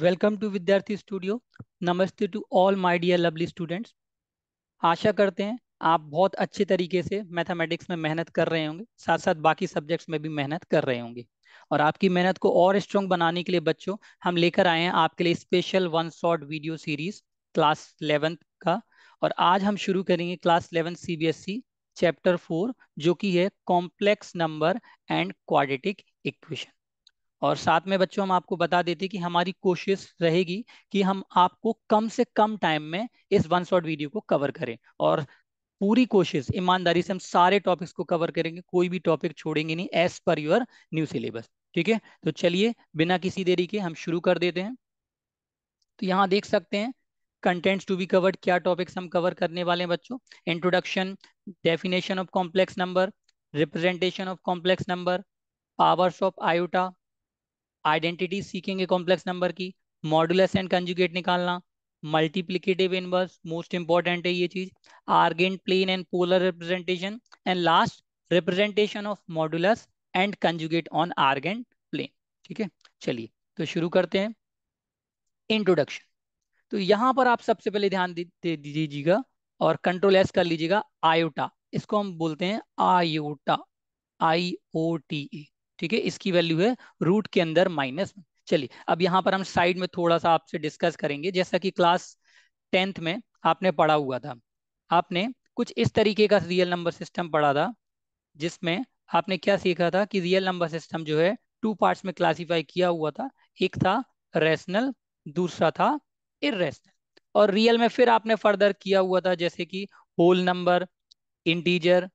Welcome to Vidyarthi studio नमस्ते to all my dear lovely students आशा करते हैं आप बहुत अच्छे तरीके से मैथमेटिक्स में मेहनत कर रहे होंगे साथ साथ बाकी सब्जेक्ट्स में भी मेहनत कर रहे होंगे और आपकी मेहनत को और स्ट्रॉन्ग बनाने के लिए बच्चों हम लेकर आए हैं आपके लिए special one shot video series class eleventh का और आज हम शुरू करेंगे क्लास इलेवेंथ सी चैप्टर फोर जो कि है complex number and quadratic equation और साथ में बच्चों हम आपको बता देते कि हमारी कोशिश रहेगी कि हम आपको कम से कम टाइम में इस वन शॉट वीडियो को कवर करें और पूरी कोशिश ईमानदारी से हम सारे टॉपिक्स को कवर करेंगे कोई भी टॉपिक छोड़ेंगे नहीं as per your new syllabus ठीक है तो चलिए बिना किसी देरी के हम शुरू कर देते हैं तो यहाँ देख सकते हैं कंटेंट्स टू बी कवर्ड क्या टॉपिक्स हम कवर करने वाले हैं बच्चों introduction definition of complex number representation of complex number powers of iota identity सीखेंगे कॉम्प्लेक्स नंबर की मॉडुलस एंड कंजुगेट निकालना मल्टीप्लीकेटिव इनवर्स मोस्ट इंपॉर्टेंट है ये चीज Argand plane and polar representation and last representation of modulus and conjugate on Argand plane ठीक है चलिए तो शुरू करते हैं इंट्रोडक्शन तो यहाँ पर आप सबसे पहले ध्यान दे दीजिएगा और कंट्रोल एस कर लीजिएगा आयोटा इसको हम बोलते हैं iota I O T A ठीक है इसकी वैल्यू है रूट के अंदर माइनस चलिए अब यहाँ पर हम साइड में थोड़ा सा आपसे डिस्कस करेंगे जैसा कि क्लास टेंथ में आपने पढ़ा हुआ था आपने कुछ इस तरीके का रियल नंबर सिस्टम पढ़ा था जिसमें आपने क्या सीखा था कि रियल नंबर सिस्टम जो है टू पार्ट्स में क्लासीफाई किया हुआ था एक था रैशनल दूसरा था इेशनल और रियल में फिर आपने फर्दर किया हुआ था जैसे कि whole number integer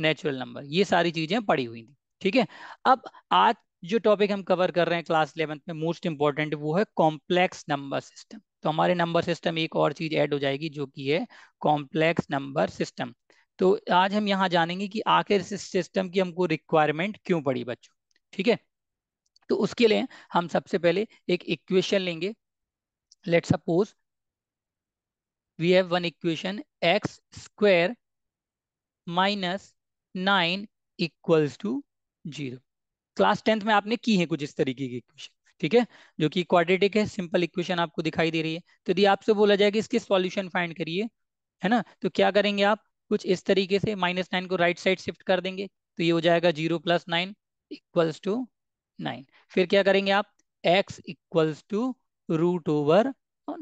natural number ये सारी चीजें पड़ी हुई थी ठीक है अब आज जो टॉपिक हम कवर कर रहे हैं क्लास इलेवेंथ में मोस्ट इंपॉर्टेंट वो है कॉम्प्लेक्स नंबर सिस्टम तो हमारे नंबर सिस्टम एक और चीज ऐड हो जाएगी जो कि है कॉम्प्लेक्स नंबर सिस्टम तो आज हम यहाँ जानेंगे कि आखिर इस सिस्टम की हमको रिक्वायरमेंट क्यों पड़ी बच्चों ठीक है तो उसके लिए हम सबसे पहले एक इक्वेशन लेंगे let suppose we have one equation x square minus nine equals to zero class tenth में आपने की है कुछ इस तरीके की इक्वेशन ठीक है जो कि क्वाड्रेटिक है सिंपल इक्वेशन आपको दिखाई दे रही है तो यदि आपसे बोला जाए कि इसके सॉल्यूशन फाइंड करिए है ना तो क्या करेंगे आप कुछ इस तरीके से माइनस नाइन को राइट साइड शिफ्ट कर देंगे तो ये हो जाएगा zero plus nine equals to nine फिर क्या करेंगे आप x equals to root over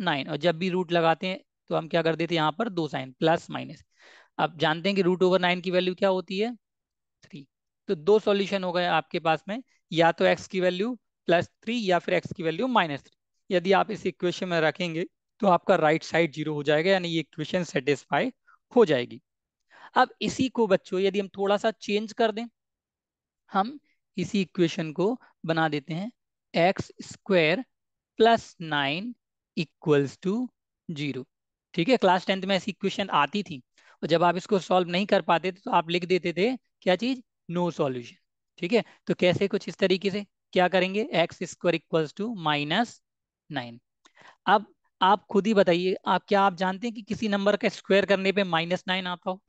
nine और जब भी रूट लगाते हैं तो हम क्या कर देते हैं यहाँ पर दो साइन प्लस माइनस आप जानते हैं कि रूट ओवर नाइन की वैल्यू क्या होती है तो दो सॉल्यूशन हो गए आपके पास में या तो एक्स की वैल्यू प्लस थ्री या फिर एक्स की वैल्यू माइनस थ्री यदि आप इस इक्वेशन में रखेंगे तो आपका राइट साइड जीरो हो जाएगा यानी ये इक्वेशन सेटिस्फाई हो जाएगी अब इसी को बच्चों यदि हम थोड़ा सा चेंज कर दें हम इसी इक्वेशन को बना देते हैं x square plus nine equals to zero ठीक है क्लास टेंथ में ऐसी इक्वेशन आती थी और जब आप इसको सॉल्व नहीं कर पाते थे तो आप लिख देते थे क्या चीज नो सॉल्यूशन ठीक है तो कैसे कुछ इस तरीके से क्या करेंगे x square equals to minus nine अब आप खुद ही बताइए आप क्या आप जानते हैं कि किसी नंबर का स्क्वायर करने पे माइनस नाइन आता हो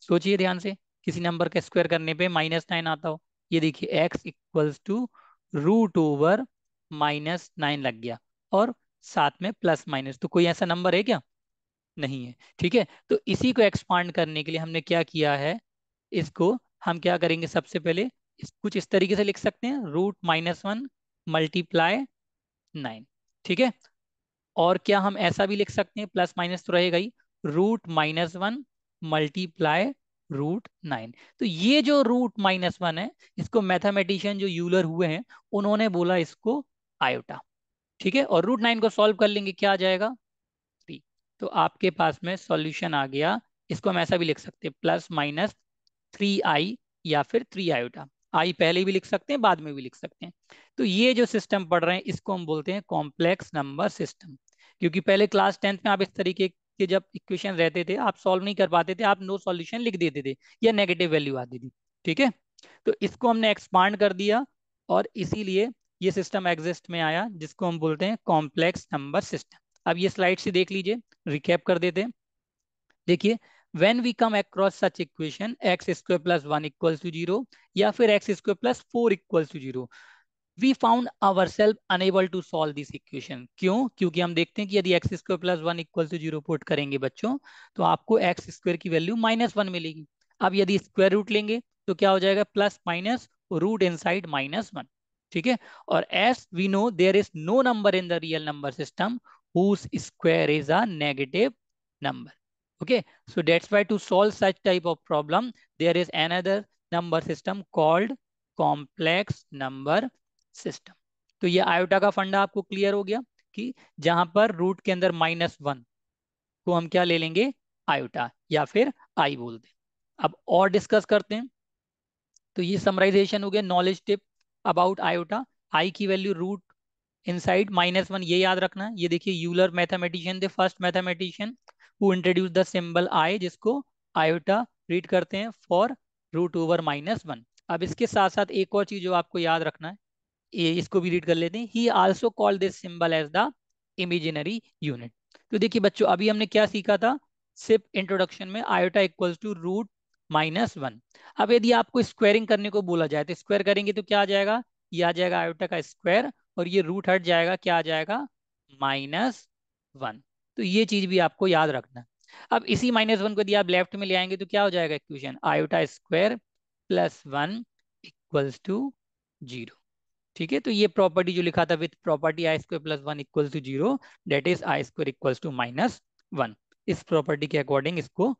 सोचिए ध्यान से किसी नंबर का स्क्वायर करने पे माइनस नाइन आता हो ये देखिए x equals to root over minus nine लग गया और साथ में प्लस माइनस तो कोई ऐसा नंबर है क्या नहीं है ठीक है तो इसी को एक्सपांड करने के लिए हमने क्या किया है इसको हम क्या करेंगे सबसे पहले इस, कुछ इस तरीके से लिख सकते हैं root minus one multiply nine ठीक है और क्या हम ऐसा भी लिख सकते हैं प्लस माइनस तो रहेगा ही root minus one multiply root nine तो ये जो रूट माइनस वन है इसको मैथमेटिशियन जो यूलर हुए हैं उन्होंने बोला इसको आयोटा ठीक है और रूट नाइन को सॉल्व कर लेंगे क्या आ जाएगा थ्री तो आपके पास में सॉल्यूशन आ गया इसको हम ऐसा भी लिख सकते हैं प्लस माइनस थ्री आई या फिर थ्री आयोटा आई पहले भी लिख सकते हैं बाद में भी लिख सकते हैं तो ये जो सिस्टम पढ़ रहे हैं इसको हम बोलते हैं कॉम्प्लेक्स नंबर सिस्टम क्योंकि पहले क्लास टेंथ में आप इस तरीके के जब इक्वेशन रहते थे आप सॉल्व नहीं कर पाते थे आप नो सॉल्यूशन लिख देते थे या नेगेटिव वैल्यू आती थी ठीक है तो इसको हमने एक्सपांड कर दिया और इसीलिए ये सिस्टम एग्जिस्ट में आया जिसको हम बोलते हैं कॉम्प्लेक्स नंबर सिस्टम अब ये स्लाइड से देख लीजिए रिकेप कर देते हैं देखिए when we come across such equation x square plus 1 equals to 0 ya fir x square plus 4 equals to 0 we found ourselves unable to solve this equation kyun kyunki hum dekhte hain ki yadi x square plus 1 equals to 0 put karenge bachcho to aapko x square ki value minus 1 milegi ab yadi square root lenge to kya ho jayega plus minus root inside minus 1 theek hai aur as we know there is no number in the real number system whose square is a negative number okay so that's why to solve such type of problem there is another number system called complex number system तो ये iota का फंडा आपको clear हो गया कि जहां पर रूट के अंदर माइनस वन को हम क्या ले लेंगे आयोटा या फिर आई बोलते हैं अब और डिस्कस करते हैं तो ये समराइजेशन हो गया knowledge tip about iota I की value root inside minus one ये याद रखना ये देखिए यूलर मैथमेटिशियन थे first mathematician who introduce the symbol I जिसको आयोटा रीड करते हैं for root over minus one अब इसके साथ साथ एक और चीज जो आपको याद रखना है ये इसको भी रीड कर लेते हैं he also call this symbol as the imaginary unit तो देखिए बच्चों अभी हमने क्या सीखा था सिर्फ इंट्रोडक्शन में iota equals to root minus one अब यदि आपको स्क्वायरिंग करने को बोला जाए तो स्क्वायर करेंगे तो क्या आ जाएगा ये आ जाएगा आयोटा का स्क्वायर और ये रूट हट जाएगा क्या आ जाएगा माइनस वन तो ये चीज भी आपको याद रखना अब इसी माइनस वन को दिया आप लेफ्ट में ले आएंगे तो क्या हो जाएगा equation iota square plus one equals to zero ठीक है तो ये प्रॉपर्टी जो लिखा था with property I square plus one equals to zero that is I square equals to minus one इस प्रॉपर्टी के अकॉर्डिंग इसको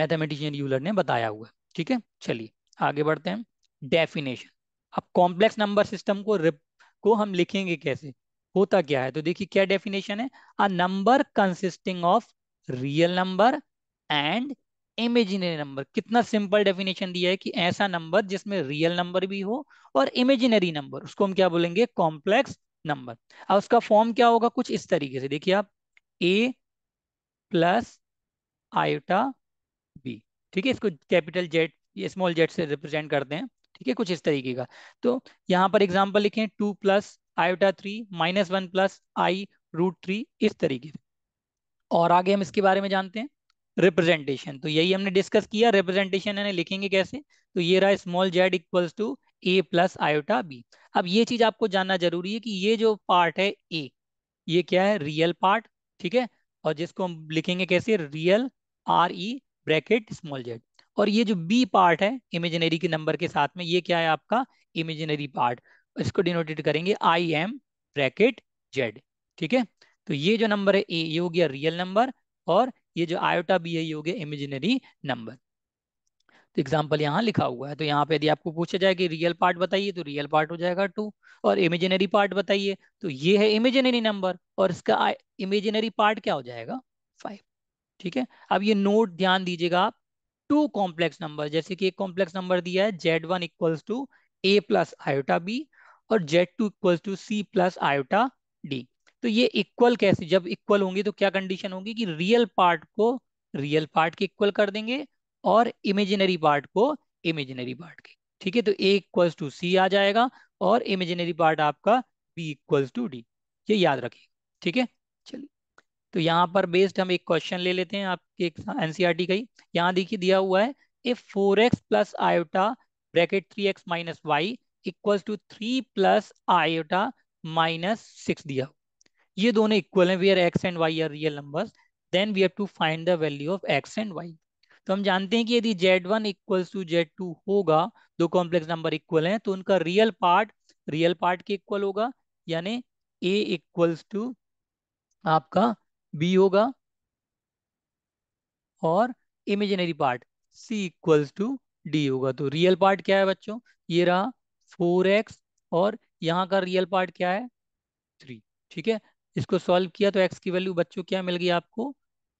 मैथमेटिशियन यूलर ने बताया हुआ है ठीक है चलिए आगे बढ़ते हैं डेफिनेशन अब कॉम्प्लेक्स नंबर सिस्टम को रिप, को हम लिखेंगे कैसे होता क्या है तो देखिए क्या डेफिनेशन है a number consisting of real number and imaginary number कितना सिंपल डेफिनेशन दिया है कि ऐसा नंबर जिसमें रियल नंबर भी हो और इमेजिनरी नंबर उसको हम क्या बोलेंगे कॉम्प्लेक्स नंबर अब उसका फॉर्म क्या होगा कुछ इस तरीके से देखिए आप ए प्लस आयोटा बी ठीक है इसको कैपिटल जेड स्मॉल जेड से रिप्रेजेंट करते हैं ठीक है कुछ इस तरीके का तो यहाँ पर एग्जाम्पल लिखे two plus iota three minus one plus I root three इस तरीके से और आगे हम इसके बारे में जानते हैं रिप्रेजेंटेशन तो यही हमने डिस्कस किया रिप्रेजेंटेशन है लिखेंगे कैसे तो ये रहा small Z equals to A plus iota B अब ये चीज आपको जानना जरूरी है कि ये जो पार्ट है ए ये क्या है रियल पार्ट ठीक है और जिसको हम लिखेंगे कैसे real R E bracket small Z और ये जो बी पार्ट है इमेजिनरी के नंबर के साथ में ये क्या है आपका इमेजिनरी पार्ट इसको डिनोटेट करेंगे आई एम ब्रैकेट जेड ठीक है तो ये जो नंबर है ए ये हो गया रियल नंबर और ये जो आयोटा बी है ये हो गया इमेजिनरी नंबर तो एग्जाम्पल यहाँ लिखा हुआ है तो यहाँ पे यदि आपको पूछा जाए कि रियल पार्ट बताइए तो रियल पार्ट हो जाएगा टू और इमेजिनरी पार्ट बताइए तो ये है इमेजिनरी नंबर और इसका इमेजिनरी पार्ट क्या हो जाएगा फाइव ठीक है अब ये नोट ध्यान दीजिएगा आप टू कॉम्प्लेक्स नंबर जैसे कि एक कॉम्प्लेक्स नंबर दिया है Z one equals to A plus iota B और Z two equal to C plus iota D तो ये इक्वल कैसे जब इक्वल होंगे तो क्या कंडीशन होगी कि रियल पार्ट को रियल पार्ट के इक्वल कर देंगे और इमेजिनरी पार्ट को इमेजिनरी पार्ट के ठीक है तो ए इक्वल टू सी आ जाएगा और इमेजिनरी पार्ट आपका बी इक्वल टू डी ये याद रखिए ठीक है चलिए तो यहाँ पर बेस्ड हम एक क्वेश्चन ले लेते हैं आपके एनसीईआरटी e का ही यहाँ देखिए दिया हुआ है a four x plus iota bracket three x minus y equal to three plus iota minus six दिया ये दोनों इक्वल हैं are x and y are real numbers then we have to find the value of x and y तो हम जानते हैं कि यदि Z one equals to Z two होगा दो कॉम्प्लेक्स नंबर इक्वल हैं तो उनका रियल पार्ट रियल पार्ट के इक्वल होगा यानी ए इक्वल्स टू आपका बी होगा और imaginary part C equals to D होगा तो रियल पार्ट क्या है बच्चों ये रहा फोर एक्स और यहाँ का रियल पार्ट क्या है थ्री ठीक है इसको सॉल्व किया तो एक्स की वैल्यू बच्चों क्या मिल गई आपको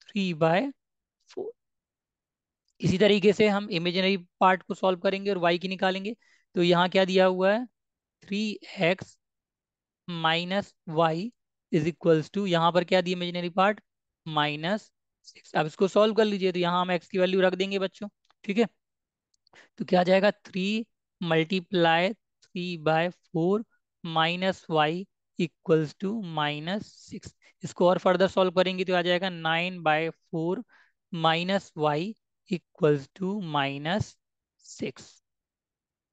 थ्री बाय फोर इसी तरीके से हम इमेजिनरी पार्ट को सॉल्व करेंगे और वाई की निकालेंगे तो यहाँ क्या दिया हुआ है three x minus y is equals to यहाँ पर क्या दिया इमेजिनरी पार्ट माइनस सिक्स अब इसको सॉल्व कर लीजिए तो यहाँ हम एक्स की वैल्यू रख देंगे बच्चों ठीक है तो क्या जाएगा three multiply p by four minus y equals to minus six इसको और फर्दर सॉल्व करेंगे तो आ जाएगा nine by four minus y equals to minus six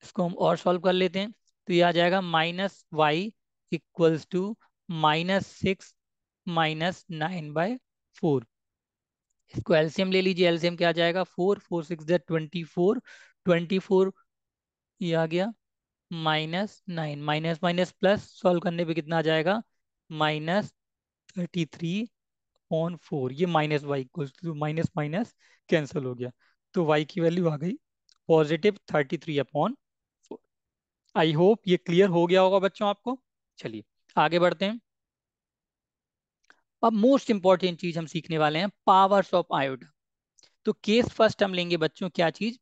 इसको हम और सॉल्व कर लेते हैं तो ये आ जाएगा minus y equals to minus six minus nine by four इसको एलसीएम ले लीजिए एलसीएम क्या आ जाएगा four four six twenty four twenty four ये आ गया minus nine minus minus plus solve करने पे कितना आ जाएगा minus thirty three on four ये माइनस वाई तो माइनस माइनस कैंसिल हो गया तो वाई की वैल्यू आ गई positive thirty three upon four I hope ये क्लियर हो गया होगा बच्चों आपको चलिए आगे बढ़ते हैं अब मोस्ट इंपॉर्टेंट चीज हम सीखने वाले हैं पावर्स ऑफ आयोडा तो केस फर्स्ट हम लेंगे बच्चों क्या चीज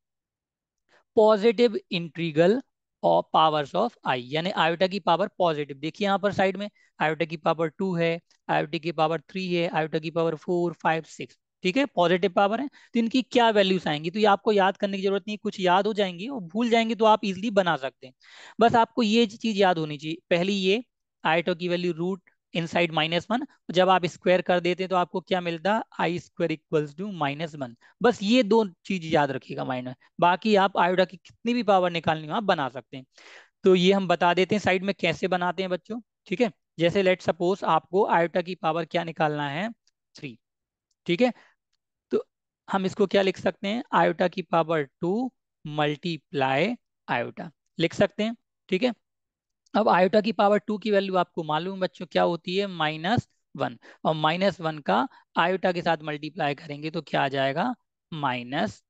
positive integral of powers of i यानी आयोटा की पावर पॉजिटिव देखिए यहाँ पर साइड में आयोटा की पावर टू है आयोटा की पावर थ्री है आयोटा की पावर फोर फाइव सिक्स ठीक है पॉजिटिव पावर है तो इनकी क्या वैल्यूज आएंगी तो ये आपको याद करने की जरूरत नहीं कुछ याद हो जाएंगी और भूल जाएंगे तो आप इजिली बना सकते हैं बस आपको ये चीज याद होनी चाहिए पहली ये आयोटा की value root inside minus one जब आप स्क्वायर कर देते तो आपको क्या मिलता i square equals to minus one बस ये दो चीज याद रखिएगा माइनस बाकी आप आयोडा की कितनी भी पावर निकालनी हो आप बना सकते हैं तो ये हम बता देते हैं साइड में कैसे बनाते हैं बच्चों ठीक है जैसे लेट सपोज आपको आयोटा की पावर क्या निकालना है थ्री ठीक है तो हम इसको क्या लिख सकते हैं आयोटा की पावर टू मल्टीप्लाई आयोटा लिख सकते हैं ठीक है अब आयोटा की पावर टू की वैल्यू आपको मालूम बच्चों क्या होती है माइनस वन और माइनस वन का आयोटा के साथ मल्टीप्लाई करेंगे तो क्या आ जाएगा माइनस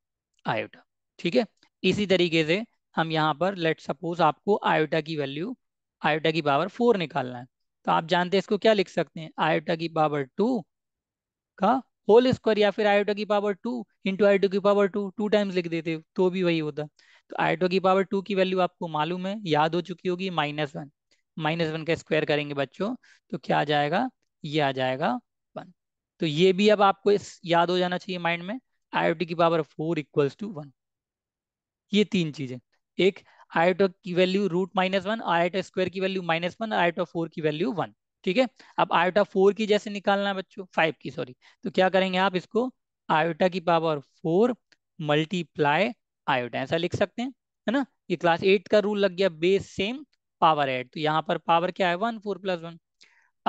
आयोटा ठीक है इसी तरीके से हम यहाँ पर लेट सपोज आपको आयोटा की वैल्यू आयोटा की पावर फोर निकालना है तो आप जानते हैं इसको क्या लिख सकते हैं आयोटा की पावर टू का होल स्क्वायर या फिर आयोटा की पावर टू इंटू आयोटा की पावर टू टू टाइम्स लिख देते तो भी वही होता आई की पावर टू की वैल्यू आपको मालूम है याद हो चुकी होगी माइनस वन माइनस वन का स्क्वायर करेंगे बच्चों तो क्या आ जाएगा ये आ जाएगा वन तो ये भी अब आपको इस याद हो जाना चाहिए माइंड में आई की power four equals to one ये तीन चीजें एक आयोटो की value root minus one iota square की value minus one i four की वैल्यू वन ठीक है अब आयोटा फोर की जैसे निकालना है बच्चों फाइव की सॉरी तो क्या करेंगे आप इसको आयोटा की पावर फोर मल्टीप्लाई आयोडा ऐसा लिख सकते हैं है ना ये क्लास एट का रूल लग गया बेस सेम पावर एड तो यहाँ पर पावर क्या है वन फोर प्लस वन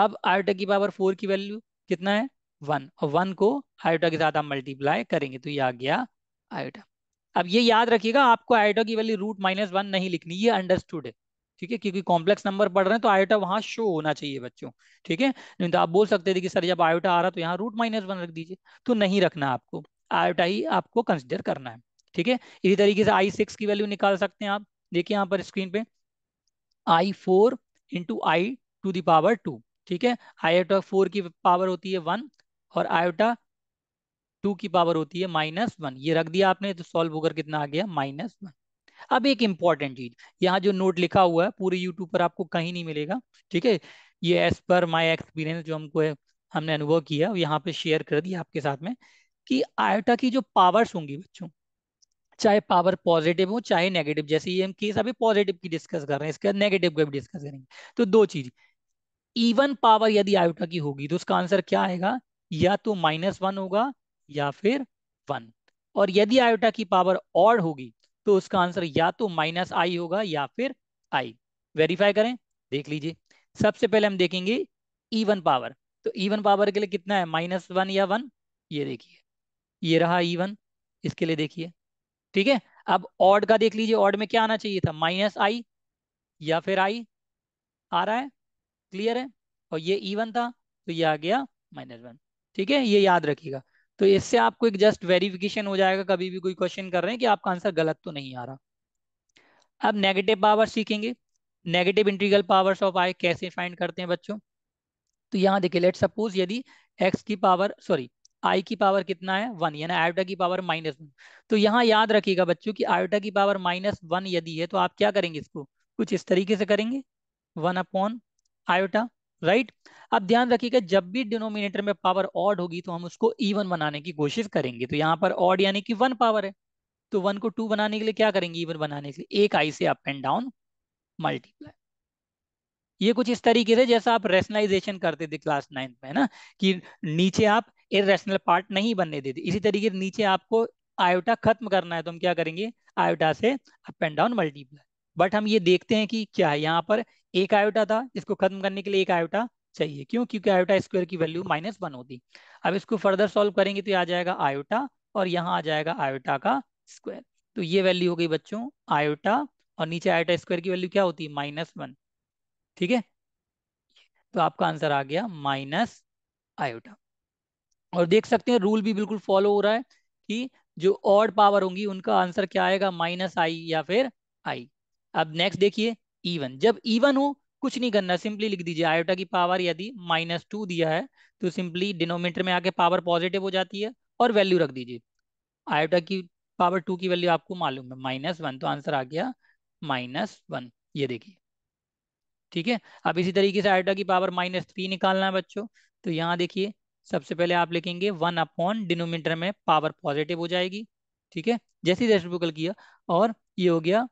अब आयोटा की पावर फोर की वैल्यू कितना है वन और वन को आयोटा के साथ आप मल्टीप्लाई करेंगे तो ये आ गया आयोटा अब ये याद रखिएगा आपको आयोटा की वैल्यू रूट माइनस वन नहीं लिखनी ये अंडरस्टूड है ठीक है क्योंकि कॉम्प्लेक्स नंबर पढ़ रहे हैं तो आयोटा वहां शो होना चाहिए बच्चों ठीक है नहीं तो आप बोल सकते थे कि सर जब आयोटा आ रहा तो यहाँ रूट माइनस वन रख दीजिए तो नहीं रखना आपको आयोटा ही आपको कंसिडर करना है ठीक है इसी तरीके से आई सिक्स की वैल्यू निकाल सकते हैं आप देखिए यहाँ पर स्क्रीन पे i four into i to the power two ठीक है आयोटा फोर की पावर होती है वन और आयोटा टू की पावर होती है माइनस वन ये रख दिया आपने तो सॉल्व होकर कितना आ गया माइनस वन अब एक इंपॉर्टेंट चीज यहाँ जो नोट लिखा हुआ है पूरे यूट्यूब पर आपको कहीं नहीं मिलेगा ठीक है ये एज पर माई एक्सपीरियंस जो हमको है हमने अनुभव किया यहाँ पे शेयर कर दिया आपके साथ में कि आयोटा की जो पावर्स होंगी बच्चों चाहे पावर पॉजिटिव हो चाहे नेगेटिव जैसे ये हम केस अभी पॉजिटिव की डिस्कस कर रहे हैं इसके बाद नेगेटिव का भी डिस्कस करेंगे तो दो चीज इवन पावर यदि आयोटा की होगी तो उसका आंसर क्या आएगा या तो माइनस वन होगा या फिर वन और यदि आयोटा की पावर ऑड होगी तो उसका आंसर या तो माइनस आई होगा या फिर आई वेरीफाई करें देख लीजिए सबसे पहले हम देखेंगे ईवन पावर तो ईवन पावर के लिए कितना है माइनस वन या वन ये देखिए ये रहा ईवन इसके लिए देखिए ठीक है अब ऑड का देख लीजिए ऑड में क्या आना चाहिए था माइनस आई या फिर आई आ रहा है क्लियर है और ये इवन था तो ये आ गया माइनस वन ठीक है ये याद रखिएगा तो इससे आपको एक जस्ट वेरिफिकेशन हो जाएगा कभी भी कोई क्वेश्चन कर रहे हैं कि आपका आंसर गलत तो नहीं आ रहा अब नेगेटिव पावर सीखेंगे negative integral powers of i कैसे फाइंड करते हैं बच्चों तो यहाँ देखिए लेट सपोज यदि एक्स की पावर सॉरी आई की पावर कितना है वन यानी आयोटा की पावर माइनस वन तो यहाँ याद रखिएगा बच्चों की आयोटा की पावर माइनस वन यदि है तो आप क्या करेंगे इसको कुछ इस तरीके से करेंगे वन अपॉन आयोटा राइट अब ध्यान रखिएगा जब भी डिनोमिनेटर में पावर ऑड होगी तो हम उसको इवन बनाने की कोशिश करेंगे तो यहाँ पर ऑड यानी कि वन पावर है तो वन को टू बनाने के लिए क्या करेंगे इवन बनाने के लिए एक आई से अप एंड डाउन मल्टीप्लाई ये कुछ इस तरीके से जैसा आप रेशनलाइजेशन करते थे क्लास नाइन्थ में ना कि नीचे आप इेशनल पार्ट नहीं बनने देती इसी तरीके से नीचे आपको आयोटा खत्म करना है तो हम क्या करेंगे आयोटा से up and down multiply but हम ये देखते हैं कि क्या है यहाँ पर एक आयोटा था इसको खत्म करने के लिए एक आयोटा चाहिए क्यों क्योंकि आयोटा स्क्वायर की वैल्यू माइनस वन होती अब इसको फर्दर सॉल्व करेंगे तो आ जाएगा आयोटा और यहाँ आ जाएगा आयोटा का स्क्वायर तो ये वैल्यू हो गई बच्चों आयोटा और नीचे आयोटा स्क्वायर की वैल्यू क्या होती है माइनस वन ठीक है तो आपका आंसर आ गया माइनस आयोटा और देख सकते हैं रूल भी बिल्कुल फॉलो हो रहा है कि जो ऑड पावर होंगी उनका आंसर क्या आएगा माइनस आई या फिर आई अब नेक्स्ट देखिए इवन जब इवन हो कुछ नहीं करना सिंपली लिख दीजिए आयोटा की पावर यदि माइनस टू दिया है तो सिंपली डिनोमीटर में आके पावर पॉजिटिव हो जाती है और वैल्यू रख दीजिए आयोटा की पावर टू की वैल्यू आपको मालूम है माइनस वन तो आंसर आ गया माइनस वन ये देखिए ठीक है अब इसी तरीके से आयोटा की पावर माइनस थ्री निकालना है बच्चों तो यहाँ देखिए सबसे पहले आप लिखेंगे वन अपॉन डिनोमीटर में पावर पॉजिटिव हो जाएगी ठीक है जैसे रेसिप्रोकल किया और ये हो गया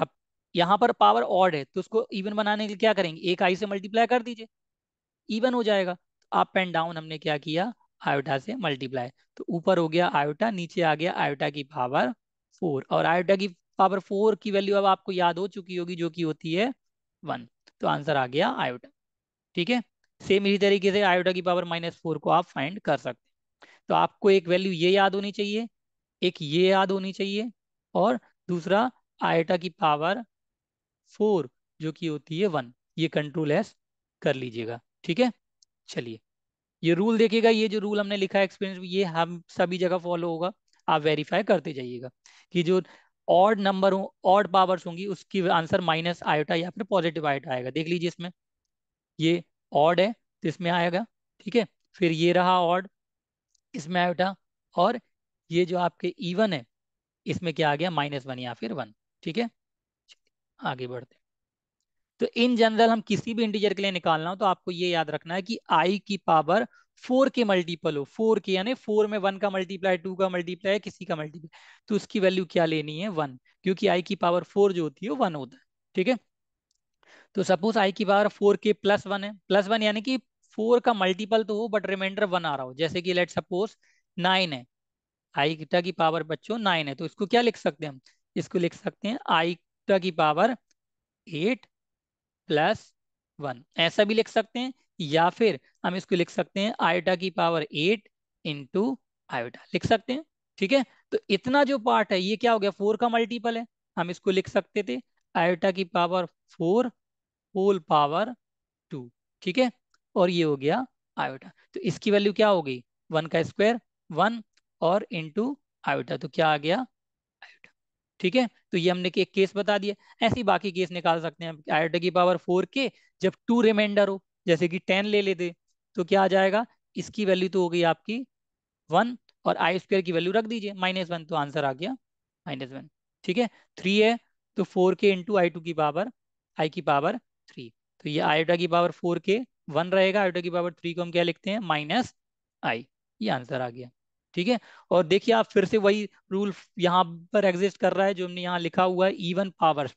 अब यहाँ पर पावर ऑड है तो उसको इवन बनाने के लिए क्या करेंगे एक आई से मल्टीप्लाई कर दीजिए इवन हो जाएगा अप एंड डाउन हमने क्या किया आयोटा से मल्टीप्लाई तो ऊपर हो गया आयोटा नीचे आ गया आयोटा की पावर फोर और आयोटा की पावर फोर की वैल्यू अब आपको याद हो चुकी होगी जो की होती है वन तो आंसर आ गया आयोटा ठीक है सेम इसी तरीके से आयोटा की पावर माइनस फोर को आप फाइंड कर सकते हैं तो आपको एक वैल्यू ये याद होनी चाहिए एक ये याद होनी चाहिए और दूसरा आयोटा की पावर फोर जो कि होती है वन ये कंट्रोल एस कर लीजिएगा ठीक है चलिए ये रूल देखिएगा ये जो रूल हमने लिखा है एक्सपीरियंस ये हम सभी जगह फॉलो होगा आप वेरीफाई करते जाइएगा कि जो ऑड नंबर हो ऑड पावर्स होंगी उसकी आंसर माइनस आयोटा या फिर पॉजिटिव आयोटा आएगा देख लीजिए इसमें ये ऑड है तो इसमें आएगा ठीक है फिर ये रहा ऑड इसमें आया बेटा और ये जो आपके ईवन है इसमें क्या आ गया माइनस वन या फिर वन ठीक है आगे बढ़ते तो इन जनरल हम किसी भी इंटीजर के लिए निकालना हो तो आपको ये याद रखना है कि आई की पावर फोर के मल्टीपल हो फोर के यानी फोर में वन का मल्टीप्लाई टू का मल्टीप्लाई किसी का मल्टीप्लाई तो उसकी वैल्यू क्या लेनी है वन क्योंकि आई की पावर फोर जो होती है वन होता है ठीक है तो सपोज आई की पावर फोर के प्लस वन है प्लस वन यानी कि फोर का मल्टीपल तो हो बट रिमाइंडर वन आ रहा हो जैसे कि लेट सपोज नाइन है आई टा की पावर बच्चों नाइन है तो इसको क्या लिख सकते हैं हम इसको लिख सकते हैं आई टा की पावर एट प्लस वन ऐसा भी लिख सकते हैं या फिर हम इसको लिख सकते हैं आयोटा की पावर एट इंटू आयोटा लिख सकते हैं ठीक है तो इतना जो पार्ट है ये क्या हो गया फोर का मल्टीपल है हम इसको लिख सकते थे आयोटा की power four whole power two ठीक है और ये हो गया आयोटा तो इसकी वैल्यू क्या हो गई वन का स्क्वायर वन और इंटू आयोटा तो क्या आ गया आयोटा ठीक है तो ये हमने एक केस बता दिया ऐसे बाकी केस निकाल सकते हैं आयोटा की पावर फोर के जब टू रिमाइंडर हो जैसे कि टेन ले लेते तो क्या आ जाएगा इसकी वैल्यू तो हो गई आपकी वन और आई स्क्वायर की वैल्यू रख दीजिए माइनस वन तो आंसर आ गया माइनस वन ठीक है थ्री है तो फोर के इंटू आई टू की पावर आई की पावर तो ये आयोटा की पावर फोर के वन रहेगा आयोटा की पावर थ्री को हम क्या लिखते हैं माइनस आई ये आंसर आ गया ठीक है और देखिए आप फिर से वही रूल यहाँ पर एग्जिस्ट कर रहा है जो हमने यहाँ लिखा हुआ है इवन पावर्स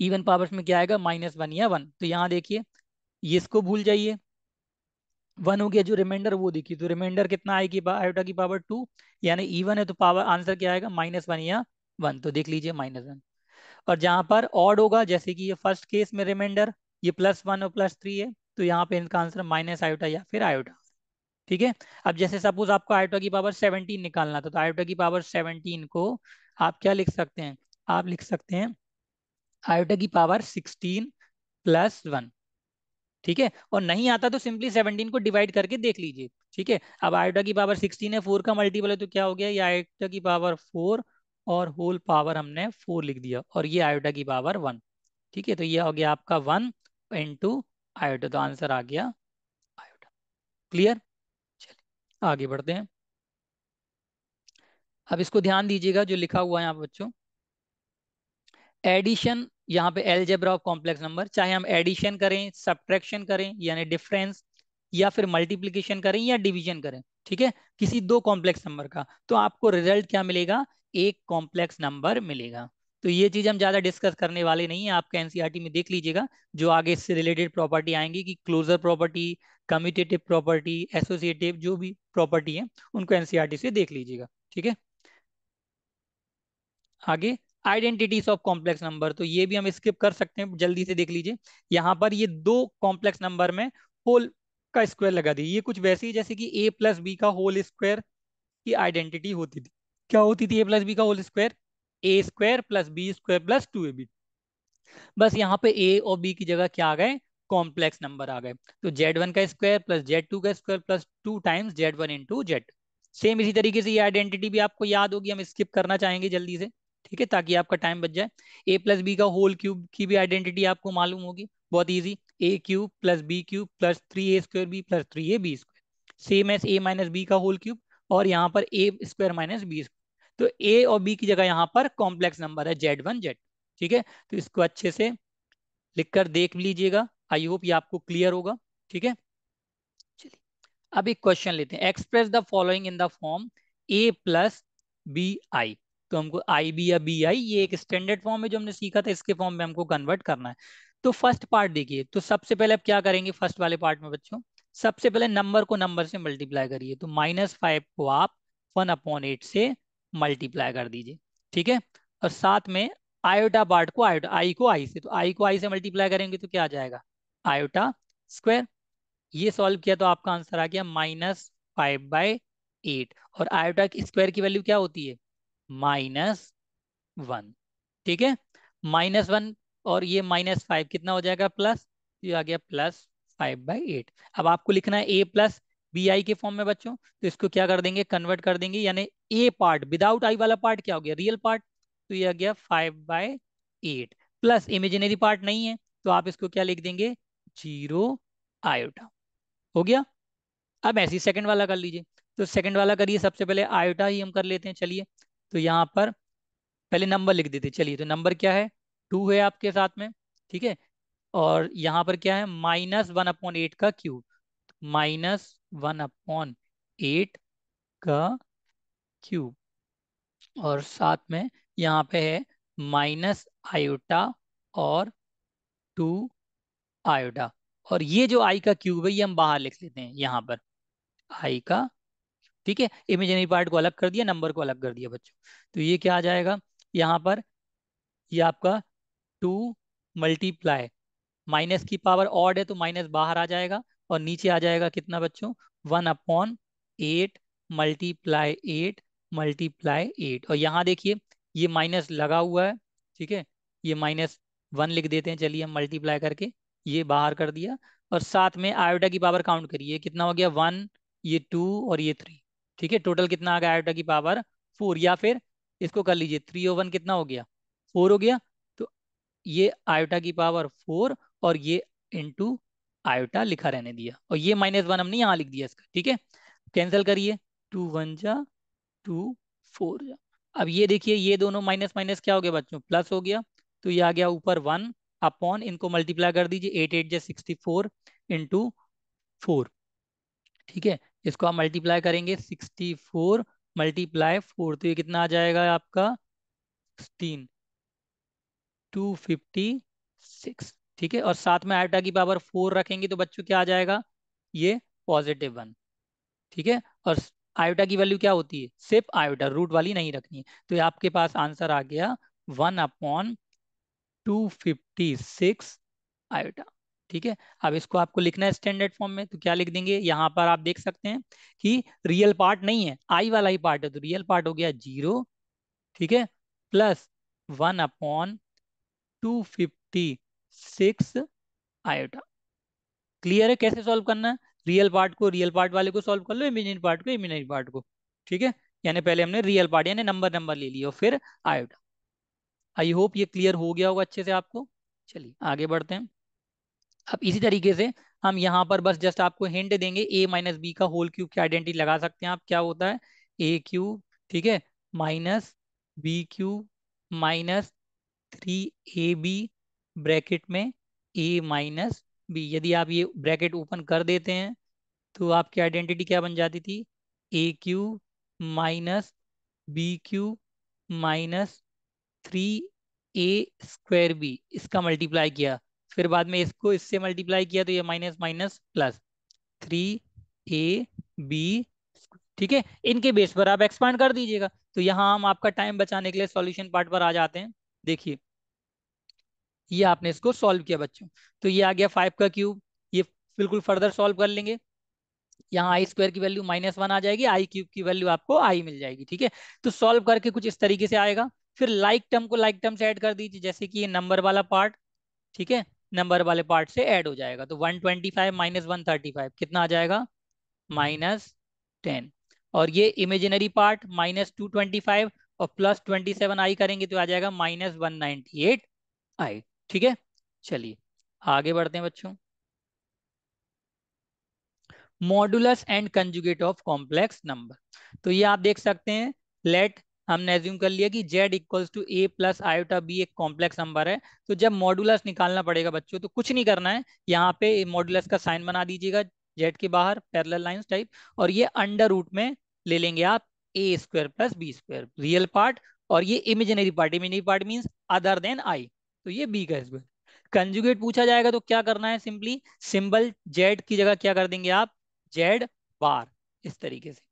इवन पावर्स में क्या आएगा माइनस वन या वन तो यहाँ देखिए ये इसको भूल जाइए वन हो गया जो रिमाइंडर वो देखिए तो रिमाइंडर कितना आएगी आयोटा की पावर टू यानी इवन है तो पावर आंसर क्या आएगा माइनस वन या वन तो देख लीजिए माइनस वन और जहां पर ऑड होगा जैसे कि ये फर्स्ट केस में रिमाइंडर ये प्लस वन और प्लस थ्री है तो यहाँ पे इनका आंसर माइनस आयोटा या फिर आयोटा ठीक है अब जैसे सपोज आपको आयोटा की पावर सेवनटीन निकालना था तो आयोटा की पावर सेवनटीन को आप क्या लिख सकते हैं आप लिख सकते हैं आयोटा की पावर सिक्सटीन प्लस वन ठीक है और नहीं आता तो सिंपली सेवनटीन को डिवाइड करके देख लीजिए ठीक है अब आयोटा की पावर सिक्सटीन है फोर का मल्टीपल है तो क्या हो गया ये आयोटा की पावर फोर और होल पावर हमने फोर लिख दिया और ये आयोटा की पावर वन ठीक है तो ये हो गया आपका वन इंटू आयोटा तो आंसर आ गया आयोटा क्लियर चलिए आगे बढ़ते हैं अब इसको ध्यान दीजिएगा जो लिखा हुआ है यहाँ बच्चों एडिशन यहाँ पे एलजेब्रा ऑफ कॉम्प्लेक्स नंबर चाहे हम एडिशन करें सब्ट्रैक्शन करें यानी डिफरेंस या फिर मल्टीप्लीकेशन करें या डिवीजन करें ठीक है किसी दो कॉम्प्लेक्स नंबर का तो आपको रिजल्ट क्या मिलेगा एक कॉम्प्लेक्स नंबर मिलेगा तो ये चीज हम ज्यादा डिस्कस करने वाले नहीं है आपके एनसीआरटी e में देख लीजिएगा जो आगे इससे रिलेटेड प्रॉपर्टी आएंगी कि closure property commutative property associative जो भी प्रॉपर्टी है उनको एनसीआरटी e से देख लीजिएगा ठीक है आगे आइडेंटिटीज ऑफ कॉम्प्लेक्स नंबर तो ये भी हम स्किप कर सकते हैं जल्दी से देख लीजिए यहाँ पर ये दो कॉम्प्लेक्स नंबर में होल का स्क्वायर लगा दी ये कुछ वैसे ही जैसे कि ए प्लस बी का होल स्क्वायर की आइडेंटिटी होती थी क्या होती थी ए प्लस बी का whole square a square plus b square plus two a b बस यहाँ पे ए और बी की जगह क्या आ गए कॉम्प्लेक्स नंबर आ गए तो जेड वन का स्क्वायर प्लस जेड टू का square plus two times z one into z same इसी तरीके से ये आइडेंटिटी भी आपको याद होगी हम स्किप करना चाहेंगे जल्दी से ठीक है ताकि आपका टाइम बच जाए ए प्लस बी का होल क्यूब की भी आइडेंटिटी आपको मालूम होगी बहुत easy a cube plus b cube plus three a square b plus three a b square same as a minus b का होल क्यूब और यहाँ पर ए स्क्वायर माइनस बी तो ए और बी की जगह यहाँ पर कॉम्प्लेक्स नंबर है जेड वन जेड ठीक है तो इसको अच्छे से लिख कर देख लीजिएगा आई होप ये आपको क्लियर होगा ठीक है चलिए अब एक क्वेश्चन लेते हैं express the following in the form a plus b i तो हमको आई बी या बी आई ये एक स्टैंडर्ड फॉर्म है जो हमने सीखा था इसके फॉर्म में हमको कन्वर्ट करना है तो फर्स्ट पार्ट देखिए तो सबसे पहले आप क्या करेंगे फर्स्ट वाले पार्ट में बच्चों सबसे पहले नंबर को नंबर से मल्टीप्लाई करिए तो माइनस फाइव को आप वन अपॉन एट से मल्टीप्लाई कर दीजिए ठीक है और साथ में आयोटा पार्ट को आयोटा आई को आई से तो आई को आई से मल्टीप्लाई करेंगे तो क्या आ जाएगा आयोटा स्क्वायर ये सॉल्व किया तो आपका आंसर आ गया माइनस फाइव बाई एट और आयोटा स्क्वायर की वैल्यू क्या होती है माइनस वन ठीक है माइनस वन और ये माइनस फाइव कितना हो जाएगा प्लस ये आ गया प्लस फाइव बाई एट अब आपको लिखना है ए प्लस बी आई के फॉर्म में बच्चों तो इसको क्या कर देंगे कन्वर्ट कर देंगे यानी ए पार्ट विदाउट आई वाला पार्ट क्या हो गया रियल पार्ट तो ये आ गया five by eight plus imaginary part नहीं है तो आप इसको क्या लिख देंगे जीरो आयोटा हो गया अब ऐसे ही सेकंड वाला कर लीजिए तो सेकंड वाला करिए सबसे पहले आयोटा ही हम कर लेते हैं चलिए तो यहाँ पर पहले नंबर लिख देते चलिए तो नंबर क्या है टू है आपके साथ में ठीक है और यहाँ पर क्या है माइनस वन अपॉन एट का cube minus one upon eight का क्यूब और साथ में यहाँ पे है माइनस आयोटा और टू आयोटा और ये जो आई का क्यूब है ये हम बाहर लिख लेते हैं यहाँ पर आई का ठीक है इमेजनरी पार्ट को अलग कर दिया नंबर को अलग कर दिया बच्चों तो ये क्या आ जाएगा यहाँ पर ये आपका टू मल्टीप्लाई माइनस की पावर ऑड है तो माइनस बाहर आ जाएगा और नीचे आ जाएगा कितना बच्चों one upon eight multiply eight multiply eight और यहाँ देखिए ये माइनस लगा हुआ है ठीक है ये माइनस वन लिख देते हैं चलिए हम मल्टीप्लाई करके ये बाहर कर दिया और साथ में आयोटा की पावर काउंट करिए कितना हो गया वन ये टू और ये थ्री ठीक है टोटल कितना आ गया आयोटा की पावर फोर या फिर इसको कर लीजिए थ्री ओ वन कितना हो गया फोर हो गया ये आयोटा की पावर फोर और ये इंटू आयोटा लिखा रहने दिया और ये माइनस वन हमने यहाँ लिख दिया इसका ठीक है कैंसिल करिए टू वन जा टू फोर जा अब ये देखिए ये दोनों माइनस माइनस क्या हो गया बच्चों प्लस हो गया तो ये आ गया ऊपर वन अपॉन इनको मल्टीप्लाई कर दीजिए एट एट जा सिक्सटी फोर इंटू फोर ठीक है इसको आप मल्टीप्लाई करेंगे सिक्सटी फोर मल्टीप्लाई फोर तो ये कितना आ जाएगा आपका सिक्सटीन टू फिफ्टी सिक्स ठीक है और साथ में आटा की पावर फोर रखेंगे तो बच्चों क्या आ जाएगा ये पॉजिटिव वन ठीक है और आयोटा की वैल्यू क्या होती है सिर्फ आयोटा रूट वाली नहीं रखनी है तो आपके पास आंसर आ गया one upon two fifty six iota ठीक है अब इसको आपको लिखना है स्टैंडर्ड फॉर्म में तो क्या लिख देंगे यहाँ पर आप देख सकते हैं कि रियल पार्ट नहीं है आई वाला ही पार्ट है तो रियल पार्ट हो गया जीरो ठीक है plus one upon two fifty six iota clear है कैसे सॉल्व करना है रियल पार्ट को रियल पार्ट वाले को सॉल्व कर लो इमेजिन पार्ट को इमेजिन पार्ट को ठीक है यानी पहले हमने रियल पार्ट यानी नंबर नंबर ले लिया फिर आयोटा आई होप ये क्लियर हो गया होगा अच्छे से आपको चलिए आगे बढ़ते हैं अब इसी तरीके से हम यहाँ पर बस जस्ट आपको हिंट देंगे ए माइनस बी का होल क्यूब की आइडेंटिटी लगा सकते हैं आप क्या होता है ए क्यूब ठीक है minus b cube minus three a b bracket में ए माइनस बी यदि आप ये ब्रैकेट ओपन कर देते हैं तो आपकी आइडेंटिटी क्या बन जाती थी a cube minus b cube minus three a square b इसका मल्टीप्लाई किया फिर बाद में इसको इससे मल्टीप्लाई किया तो ये minus minus plus three a b ठीक है इनके बेस पर आप एक्सपांड कर दीजिएगा तो यहाँ हम आपका टाइम बचाने के लिए सॉल्यूशन पार्ट पर आ जाते हैं देखिए ये आपने इसको सॉल्व किया बच्चों तो ये आ गया फाइव का क्यूब ये बिल्कुल फर्दर सॉल्व कर लेंगे यहाँ आई स्क्वायर की वैल्यू माइनस वन आ जाएगी आई क्यूब की वैल्यू आपको आई मिल जाएगी ठीक है तो सॉल्व करके कुछ इस तरीके से आएगा फिर लाइक like टर्म को लाइक like टर्म से ऐड कर दीजिए जैसे कि ये नंबर वाला पार्ट ठीक है नंबर वाले पार्ट से ऐड हो जाएगा तो 125 ट्वेंटी फाइव माइनस वन कितना आ जाएगा माइनस टेन और ये imaginary part minus two twenty five और प्लस ट्वेंटी सेवन आई करेंगे तो आ जाएगा minus one ninety eight i ठीक है चलिए आगे बढ़ते हैं बच्चों modulus and conjugate of complex number तो ये आप देख सकते हैं लेट हमने एज्यूम कर लिया कि z equals to A plus iota b एक कॉम्प्लेक्स नंबर है तो जब मॉडुलस निकालना पड़ेगा बच्चों तो कुछ नहीं करना है यहाँ पे मॉडुलस का साइन बना दीजिएगा जेड के बाहर पैरेलल लाइंस टाइप और ये अंडर रूट में ले लेंगे आप a square plus b square real part और ये imaginary part imaginary part means other than i तो ये बी का स्क्वायर कंजुगेट पूछा जाएगा तो क्या करना है सिंपली सिंबल जेड की जगह क्या कर देंगे आप जेड बार इस तरीके से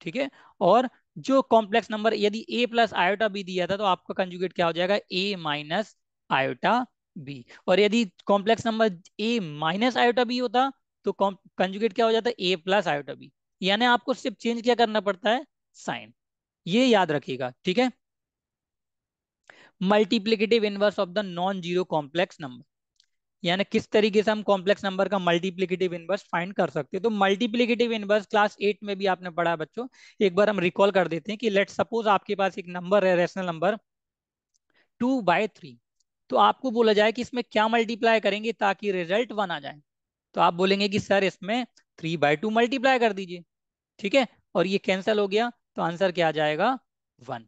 ठीक है और जो कॉम्प्लेक्स नंबर यदि ए प्लस आयोटा बी दिया था तो आपका कंजुगेट क्या हो जाएगा ए माइनस आयोटा बी और यदि complex number a minus iota b होता तो कंजुगेट क्या हो जाता ए प्लस आयोटा बी यानी आपको सिर्फ चेंज क्या करना पड़ता है साइन ये याद रखिएगा ठीक है multiplicative inverse of the non zero complex number यानी किस तरीके से हम कॉम्प्लेक्स नंबर का मल्टीप्लीकेटिव इनवर्स फाइंड कर सकते हैं तो मल्टीप्लीकेटिव इनवर्स क्लास एट में भी आपने पढ़ा बच्चों एक बार हम रिकॉल कर देते हैं कि लेट सपोज आपके पास एक नंबर है rational number two by three तो आपको बोला जाए कि इसमें क्या मल्टीप्लाई करेंगे ताकि रिजल्ट वन आ जाए तो आप बोलेंगे कि सर इसमें थ्री बाय टू मल्टीप्लाई कर दीजिए ठीक है और ये कैंसिल हो गया तो आंसर क्या आ जाएगा वन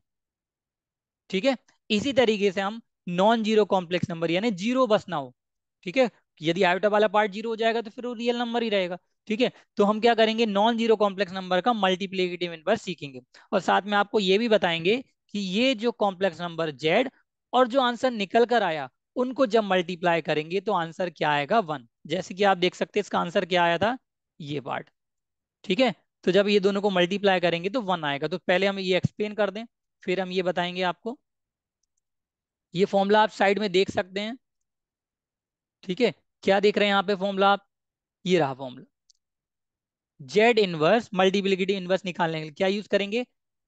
ठीक है इसी तरीके से हम नॉन जीरो कॉम्प्लेक्स नंबर यानी जीरो बस ना हो ठीक है यदि आयोटा वाला पार्ट जीरो हो जाएगा तो फिर वो रियल नंबर ही रहेगा ठीक है तो हम क्या करेंगे नॉन जीरो कॉम्प्लेक्स नंबर का मल्टीप्लीकेटिव इनवर्स सीखेंगे और साथ में आपको ये भी बताएंगे कि ये जो कॉम्प्लेक्स नंबर जेड और जो आंसर निकल कर आया उनको जब मल्टीप्लाई करेंगे तो आंसर क्या आएगा वन जैसे कि आप देख सकते हैं इसका आंसर क्या आया था ये पार्ट ठीक है तो जब ये दोनों को मल्टीप्लाई करेंगे तो वन आएगा तो पहले हम ये एक्सप्लेन कर दें फिर हम ये बताएंगे आपको ये फॉर्मूला आप साइड में देख सकते हैं ठीक है क्या देख रहे हैं यहाँ पे फॉर्मूला आप ये रहा formula z inverse multiplicative inverse निकालने के लिए क्या यूज करेंगे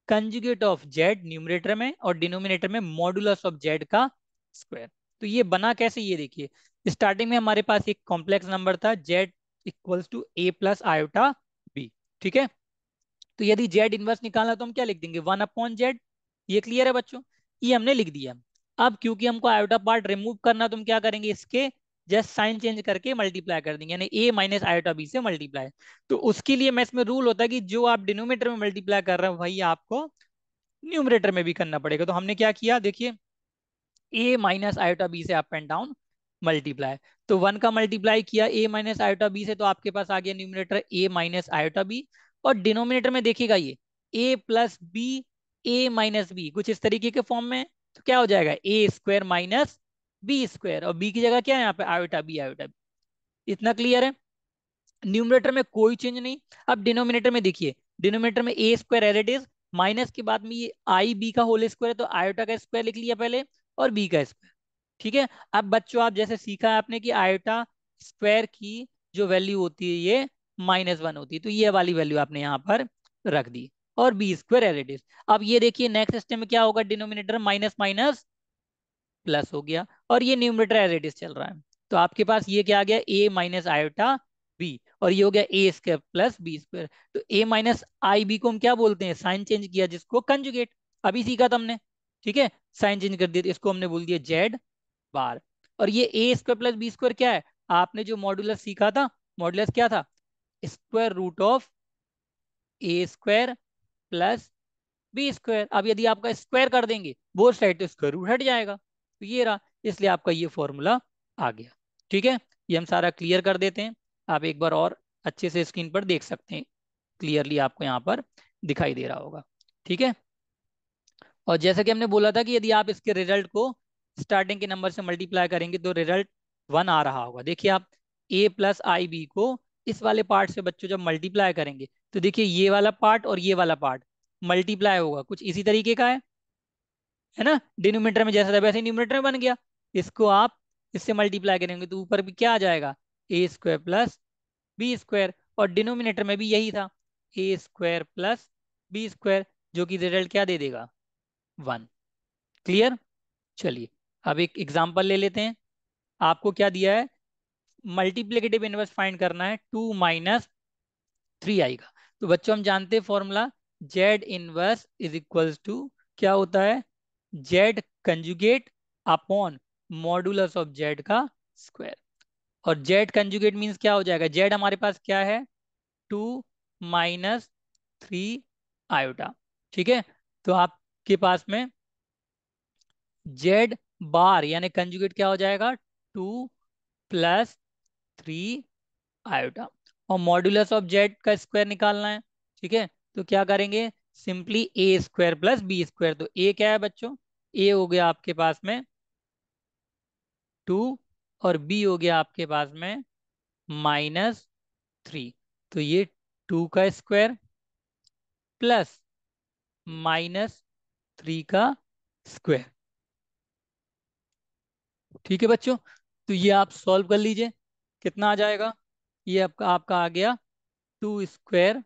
कंजुगेट ऑफ जेड न्यूमरेटर में और डिनोमिनेटर में मॉडुलस ऑफ जेड का स्क्वायर तो ये बना कैसे ये देखिए स्टार्टिंग में हमारे पास एक कॉम्प्लेक्स नंबर था z equals to A plus iota ठीक है तो यदि जेड इनवर्स निकालना तो हम क्या लिख देंगे वन अपॉन जेड ये क्लियर है बच्चों ये हमने लिख दिया अब क्योंकि हमको आयोटा पार्ट रिमूव करना तो हम क्या करेंगे इसके जस्ट साइन चेंज करके मल्टीप्लाई कर देंगे यानी ए माइनस आयोटा बी से मल्टीप्लाई तो उसके लिए मैं इसमें रूल होता है कि जो आप डिनोमीटर में मल्टीप्लाई कर रहे हो वही आपको न्यूमरेटर में भी करना पड़ेगा तो हमने क्या किया देखिए ए माइनस आयोटा बी से अप एंड डाउन मल्टीप्लाई तो वन का मल्टीप्लाई किया ए माइनस आयोटा बी से तो आपके पास आ गया numerator a minus iota B और डिनोमिनेटर में देखिएगा ये a plus b a minus b कुछ इस तरीके के फॉर्म में तो क्या हो जाएगा a square minus b square और बी की जगह क्या है यहाँ पे आयोटा बी आयोटा बी इतना क्लियर है न्यूमिनेटर में कोई चेंज नहीं अब डिनोमिनेटर में देखिए डिनोमिनेटर में a square as it is minus के बाद में ये आई बी का होल स्क्वायर है तो आयोटा का स्क्वायर लिख लिया पहले और बी का स्क्वायर ठीक है अब बच्चों आप जैसे सीखा आपने कि आयोटा स्क्वायर की जो वैल्यू होती है ये माइनस वन होती है तो ये वाली वैल्यू आपने यहाँ पर रख दी और b square as it is अब ये देखिए नेक्स्ट सिस्टम में क्या होगा डिनोमिनेटर माइनस माइनस प्लस हो गया और ये न्यूमिनेटर एज इट इज चल रहा है तो आपके पास ये क्या आ गया ए माइनस आयोटा बी और ये हो गया a square plus b square तो ए माइनस आई बी को हम क्या बोलते हैं साइन चेंज किया जिसको कंजुगेट अभी सीखा था हमने ठीक है साइन चेंज कर दिया इसको हमने बोल दिया जेड बार और ये a square plus b square क्या है आपने जो मॉड्यूलस सीखा था मॉड्यूलस क्या था square root of a square plus b square अब यदि आपका स्क्वायर कर देंगे बोथ साइड तो स्क्वायर रूट हट जाएगा तो ये रहा इसलिए आपका ये फॉर्मूला आ गया ठीक है ये हम सारा क्लियर कर देते हैं आप एक बार और अच्छे से स्क्रीन पर देख सकते हैं क्लियरली आपको यहाँ पर दिखाई दे रहा होगा ठीक है और जैसा कि हमने बोला था कि यदि आप इसके रिजल्ट को स्टार्टिंग के नंबर से मल्टीप्लाई करेंगे तो रिजल्ट वन आ रहा होगा देखिए आप ए प्लस आई बी को इस वाले पार्ट से बच्चों जब मल्टीप्लाई करेंगे तो देखिए ये वाला पार्ट और ये वाला पार्ट मल्टीप्लाई होगा कुछ इसी तरीके का है है ना डिनोमीटर में जैसा था वैसे डिनोमीटर में बन गया इसको आप इससे मल्टीप्लाई करेंगे तो ऊपर भी क्या आ जाएगा a square plus b square और डिनोमिनेटर में भी यही था a square plus b square जो कि रिजल्ट क्या दे देगा वन क्लियर चलिए अब एक एग्जाम्पल ले लेते हैं आपको क्या दिया है मल्टीप्लीकेटिव इनवर्स फाइंड करना है टू माइनस थ्री आई का तो बच्चों हम जानते हैं formula z inverse is equals to क्या होता है z conjugate upon modulus of z का स्क्वायर और जेड कंजुगेट मीन्स क्या हो जाएगा जेड हमारे पास क्या है टू माइनस थ्री आयोटा ठीक है तो आपके पास में जेड बार यानी कंजुगेट क्या हो जाएगा टू प्लस थ्री आयोटा और मॉड्यूलस ऑफ जेड का स्क्वायर निकालना है ठीक है तो क्या करेंगे simply a square plus b square तो ए क्या है बच्चों ए हो गया आपके पास में टू और बी हो गया आपके पास में माइनस थ्री तो ये टू का स्क्वायर प्लस माइनस थ्री का स्क्वायर ठीक है बच्चों तो ये आप सॉल्व कर लीजिए कितना आ जाएगा ये आपका आपका आ गया टू स्क्वायर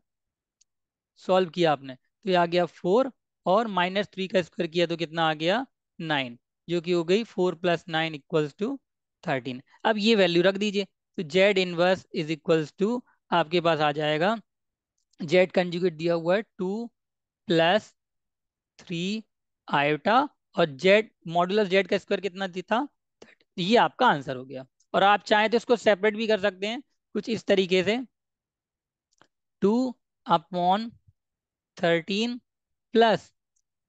सॉल्व किया आपने तो ये आ गया फोर और माइनस थ्री का स्क्वायर किया तो कितना आ गया नाइन जो कि हो गई four plus nine equals to thirteen अब ये वैल्यू रख दीजिए तो z inverse is equals to आपके पास आ जाएगा जेड कंजुगेट दिया हुआ है टू प्लस थ्री आयोटा और जेड मॉडुलस जेड का स्क्वायर कितना था ये आपका आंसर हो गया और आप चाहें तो इसको सेपरेट भी कर सकते हैं कुछ इस तरीके से two upon thirteen plus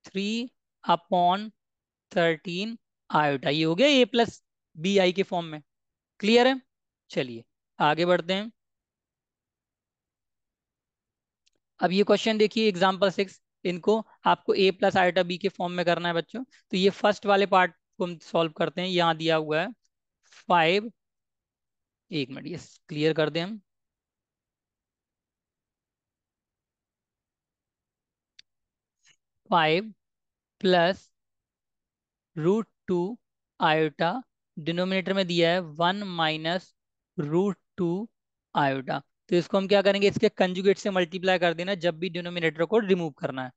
three upon thirteen iota ये हो गया ए प्लस बी आई के फॉर्म में क्लियर है चलिए आगे बढ़ते हैं अब ये क्वेश्चन देखिए एग्जाम्पल सिक्स इनको आपको ए प्लस आयोटा बी के फॉर्म में करना है बच्चों तो ये फर्स्ट वाले पार्ट को हम सॉल्व करते हैं यहाँ दिया हुआ है फाइव एक मिनट ये क्लियर कर दें हम five plus root two iota denominator में दिया है one minus root two iota तो इसको हम क्या करेंगे इसके कंजुगेट से मल्टीप्लाई कर देना जब भी डिनोमिनेटर को रिमूव करना है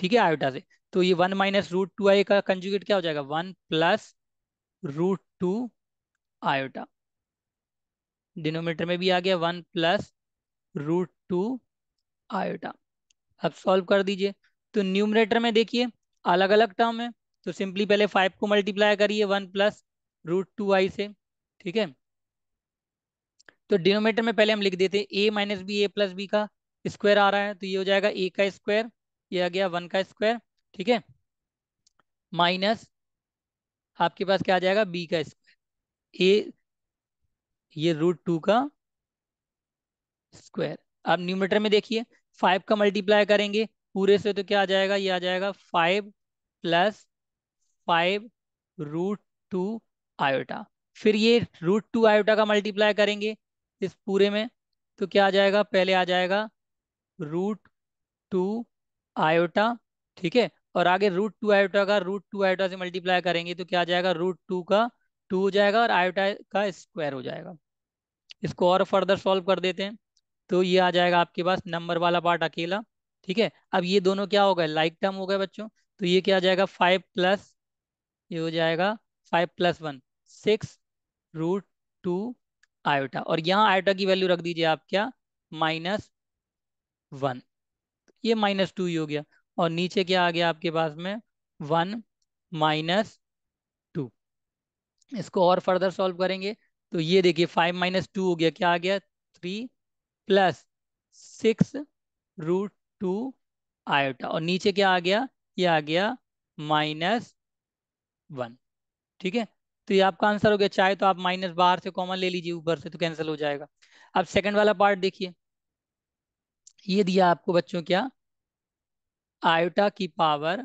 ठीक है आयोटा से तो ये one minus root two i का कंजुगेट क्या हो जाएगा one plus root two iota denominator में भी आ गया one plus root two iota अब सॉल्व कर दीजिए तो न्यूमरेटर में देखिए अलग अलग टर्म है तो सिंपली पहले फाइव को मल्टीप्लाई करिए one plus root two i से ठीक है तो डिनोमीटर में पहले हम लिख देते हैं a minus b a plus b का स्क्वायर आ रहा है तो ये हो जाएगा ए का स्क्वायर ये आ गया वन का स्क्वायर ठीक है माइनस आपके पास क्या आ जाएगा बी का स्क्वायर ए ये रूट टू का स्क्वायर आप न्यूमीटर में देखिए फाइव का मल्टीप्लाई करेंगे पूरे से तो क्या आ जाएगा ये आ जाएगा five plus five root two iota फिर ये रूट टू आयोटा का मल्टीप्लाई करेंगे इस पूरे में तो क्या आ जाएगा पहले आ जाएगा रूट टू आयोटा ठीक है और आगे रूट टू आयोटा का रूट टू आयोटा से मल्टीप्लाई करेंगे तो क्या आ जाएगा रूट टू का टू हो जाएगा और आयोटा का स्क्वायर हो जाएगा इसको और फर्दर सॉल्व कर देते हैं तो ये आ जाएगा आपके पास नंबर वाला पार्ट अकेला ठीक है अब ये दोनों क्या हो गए लाइक टर्म हो गए बच्चों तो ये क्या आ जाएगा फाइव प्लस ये हो जाएगा five plus one six root two iota और यहाँ आयोटा की वैल्यू रख दीजिए आप क्या माइनस वन ये माइनस टू ही हो गया और नीचे क्या आ गया आपके पास में वन माइनस टू इसको और फर्दर सॉल्व करेंगे तो ये देखिए फाइव माइनस टू हो गया क्या आ गया three plus six root two iota और नीचे क्या आ गया ये आ गया माइनस वन ठीक है तो ये आपका आंसर हो गया चाहे तो आप माइनस बाहर से कॉमन ले लीजिए ऊपर से तो कैंसिल हो जाएगा अब सेकंड वाला पार्ट देखिए ये दिया आपको बच्चों क्या आयोटा की पावर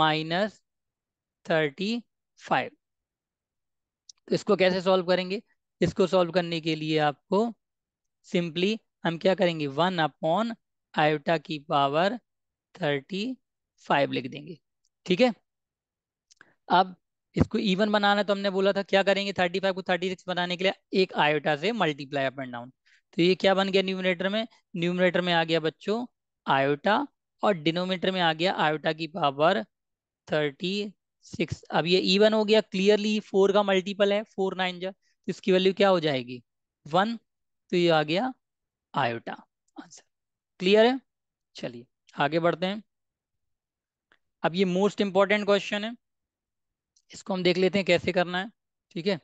माइनस थर्टी फाइव तो इसको कैसे सॉल्व करेंगे इसको सॉल्व करने के लिए आपको सिंपली हम क्या करेंगे वन अपॉन आयोटा की पावर थर्टी फाइव लिख देंगे ठीक है अब इसको इवन बनाना है तो हमने बोला था क्या करेंगे थर्टी फाइव को थर्टी सिक्स बनाने के लिए एक आयोटा से मल्टीप्लाई अप एंड डाउन तो ये क्या बन गया न्यूमिनेटर में न्यूमिनेटर में आ गया बच्चों आयोटा और डिनोमीटर में आ गया आयोटा की पावर थर्टी सिक्स अब ये इवन हो गया क्लियरली फोर का मल्टीपल है फोर नाइन जो तो इसकी वैल्यू क्या हो जाएगी वन तो ये आ गया आयोटा आंसर क्लियर है चलिए आगे बढ़ते हैं अब ये मोस्ट इंपॉर्टेंट क्वेश्चन है इसको हम देख लेते हैं कैसे करना है ठीक है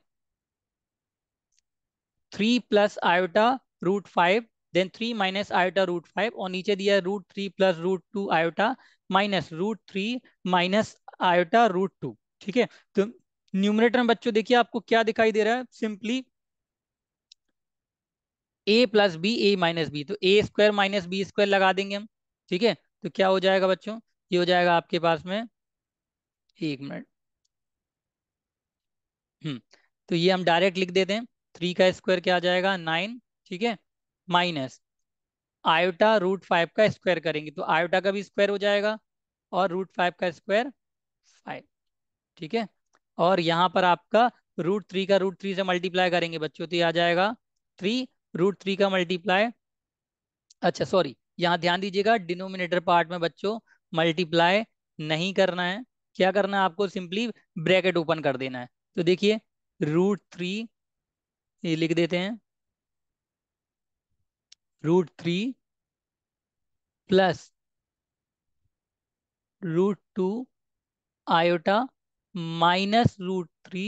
three plus iota root five then three minus iota root five और नीचे दिया है root three plus root two iota minus root three minus iota root two ठीक है तो न्यूमरेटर में बच्चों देखिए आपको क्या दिखाई दे रहा है simply a plus b a minus b तो a square minus b square लगा देंगे हम ठीक है तो क्या हो जाएगा बच्चों ये हो जाएगा आपके पास में एक मिनट हम्म तो ये हम डायरेक्ट लिख देते हैं थ्री का स्क्वायर क्या आ जाएगा नाइन ठीक है माइनस आयोटा रूट फाइव का स्क्वायर करेंगे तो आयोटा का भी स्क्वायर हो जाएगा और रूट फाइव का स्क्वायर फाइव ठीक है और यहाँ पर आपका रूट थ्री का रूट थ्री से मल्टीप्लाई करेंगे बच्चों तो ये आ जाएगा थ्री रूट थ्री का मल्टीप्लाई अच्छा सॉरी यहाँ ध्यान दीजिएगा डिनोमिनेटर पार्ट में बच्चों मल्टीप्लाई नहीं करना है क्या करना है आपको सिंपली ब्रैकेट ओपन कर देना है तो देखिए रूट थ्री ये लिख देते हैं root three plus root two iota minus root three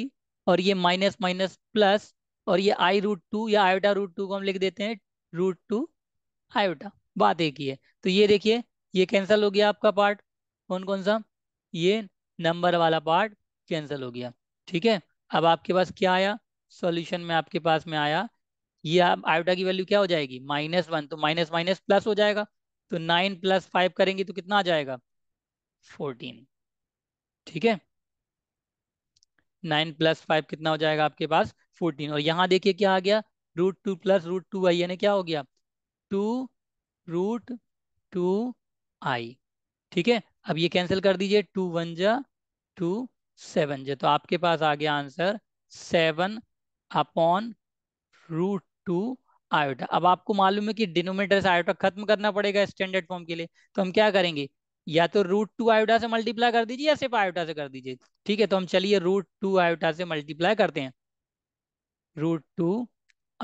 और ये माइनस माइनस प्लस और ये आई रूट टू या आयोटा रूट टू को हम लिख देते हैं रूट टू आयोटा बात एक ही है तो ये देखिए ये कैंसिल हो गया आपका पार्ट कौन कौन सा ये नंबर वाला पार्ट कैंसल हो गया ठीक है अब आपके पास क्या आया सॉल्यूशन में आपके पास में आया ये आप आयोटा की वैल्यू क्या हो जाएगी माइनस वन तो माइनस माइनस प्लस हो जाएगा तो नाइन प्लस फाइव करेंगे तो कितना आ जाएगा फोर्टीन ठीक है नाइन प्लस फाइव कितना हो जाएगा आपके पास फोर्टीन और यहां देखिए क्या आ गया root two plus root two i यानी क्या हो गया टू रूट टू आई ठीक है अब ये कैंसिल कर दीजिए टू वन जा टू सेवन जा तो आपके पास आ गया answer seven upon root two iota अब आपको मालूम है कि डिनोमीटर से आयोटा खत्म करना पड़ेगा स्टैंडर्ड फॉर्म के लिए तो हम क्या करेंगे या तो रूट टू आयोटा से मल्टीप्लाई कर दीजिए या सिर्फ आयोटा से कर दीजिए ठीक है तो हम चलिए रूट टू आयोटा से मल्टीप्लाई करते हैं रूट टू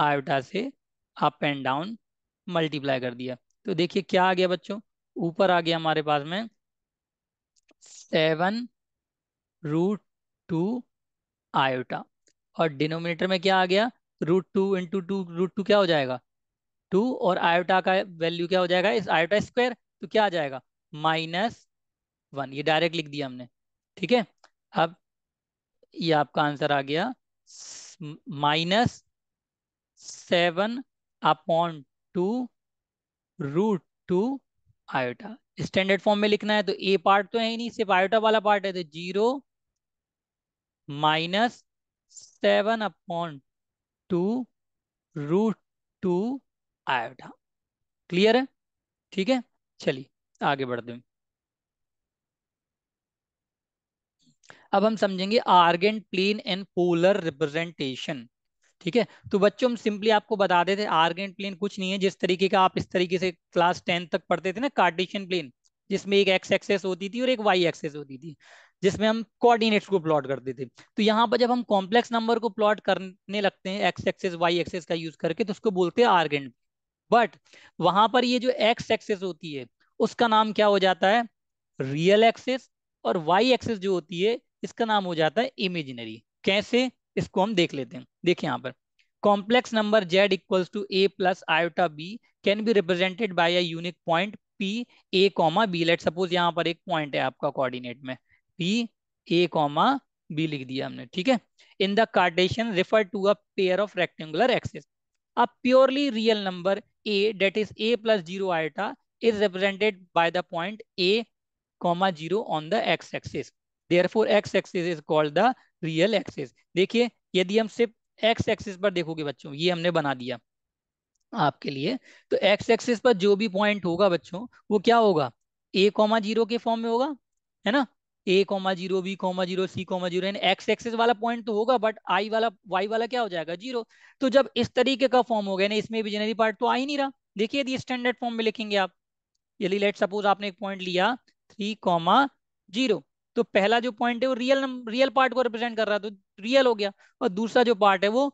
आयोटा से अप एंड डाउन मल्टीप्लाई कर दिया तो देखिए क्या आ गया बच्चों ऊपर आ गया हमारे पास में सेवन रूट टू आयोटा और डिनोमिनेटर में क्या आ गया root two into two root two क्या हो जाएगा टू और आयोटा का वैल्यू क्या हो जाएगा इस आयोटा स्क्वायर तो क्या आ जाएगा माइनस वन ये डायरेक्ट लिख दिया हमने ठीक है अब ये आपका आंसर आ गया minus seven upon two root two iota standard form में लिखना है तो ए पार्ट तो है ही नहीं सिर्फ आयोटा वाला पार्ट है तो zero minus seven upon two root two iota clear है ठीक है चलिए आगे बढ़ते हैं अब हम समझेंगे Argand plane and polar representation ठीक है तो बच्चों हम सिंपली आपको बता देते आर्गेंट प्लेन कुछ नहीं है जिस तरीके का आप इस तरीके से क्लास टेंथ तक पढ़ते थे ना कार्टेशियन प्लेन जिसमें एक एक्स एक्सेस होती थी और एक वाई एक्सेस होती थी जिसमें हम कोऑर्डिनेट्स को प्लॉट करते थे तो यहाँ पर जब हम कॉम्प्लेक्स नंबर को प्लॉट करने लगते हैं एक्स एक्सेस वाई एक्सेस का यूज करके तो उसको बोलते हैं आर्गेंट बट वहां पर ये जो एक्स एक्सेस होती है उसका नाम क्या हो जाता है रियल एक्सेस और वाई एक्सेस जो होती है इसका नाम हो जाता है इमेजिनरी कैसे इसको हम देख लेते हैं देखिए यहाँ पर complex number z equals to A plus iota b can be represented by a unique point P a comma b let suppose यहाँ पर एक पॉइंट है आपका कोऑर्डिनेट में पी ए कॉमा बी लिख दिया हमने ठीक है in the Cartesian refer to a pair of rectangular axes a purely real number a that is a plus zero iota is represented by the point a comma 0 on the x axis therefore x axis is called the real axis देखिए यदि हम सिर्फ x axis पर देखोगे बच्चों ये हमने बना दिया आपके लिए तो एक्स axis पर जो भी पॉइंट होगा बच्चों वो क्या होगा ए कॉमा जीरो के फॉर्म में होगा है ना a comma zero b comma zero c comma zero x axis वाला पॉइंट तो होगा बट आई वाला वाई वाला क्या हो जाएगा जीरो तो जब इस तरीके का फॉर्म हो गया ना इसमें विजनरी पार्ट तो आ ही नहीं रहा देखिए यदि स्टैंडर्ड फॉर्म में लिखेंगे आप यदि लेट सपोज आपने एक पॉइंट लिया थ्री कॉमा जीरो तो पहला जो पॉइंट है वो रियल रियल पार्ट को रिप्रेजेंट कर रहा है तो रियल हो गया और दूसरा जो पार्ट है वो